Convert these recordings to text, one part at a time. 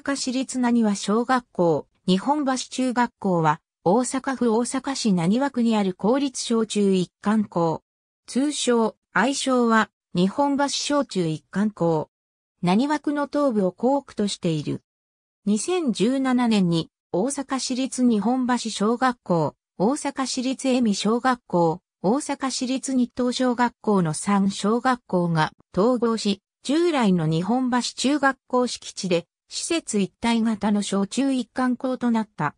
阪市立何和小学校、日本橋中学校は、大阪府大阪市何和区にある公立小中一貫校。通称、愛称は、日本橋小中一貫校。何和区の東部を校区としている。2017年に、大阪市立日本橋小学校、大阪市立恵美小学校、大阪市立日東小学校の3小学校が統合し、従来の日本橋中学校敷地で施設一体型の小中一貫校となった。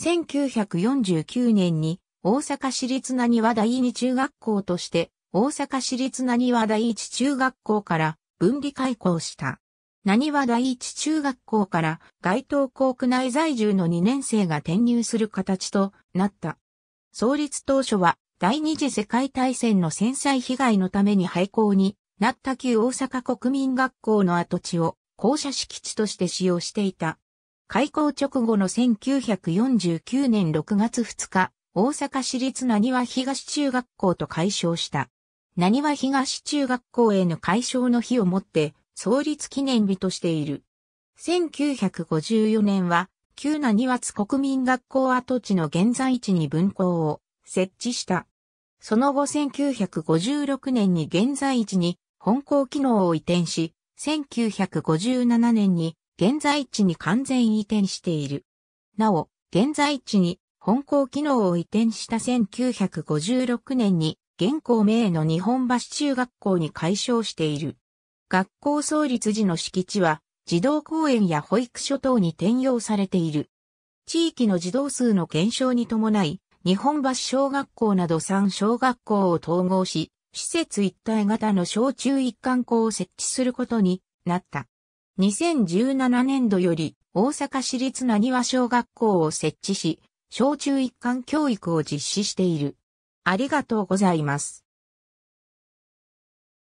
1949年に大阪市立なにわ第二中学校として大阪市立なにわ第一中学校から分離開校した。なにわ第一中学校から該当校区内在住の2年生が転入する形となった。創立当初は第二次世界大戦の戦災被害のために廃校になった旧大阪国民学校の跡地を校舎敷地として使用していた。開校直後の1949年6月2日、大阪市立何は東中学校と解消した。何は東中学校への解消の日をもって、創立記念日としている。1954年は、旧何は津国民学校跡地の現在地に分校を設置した。その後1956年に現在地に本校機能を移転し、1957年に現在地に完全移転している。なお、現在地に本校機能を移転した1956年に現校名の日本橋中学校に改称している。学校創立時の敷地は児童公園や保育所等に転用されている。地域の児童数の減少に伴い、日本橋小学校など3小学校を統合し、施設一体型の小中一貫校を設置することになった。2017年度より大阪市立なにわ小学校を設置し、小中一貫教育を実施している。ありがとうございます。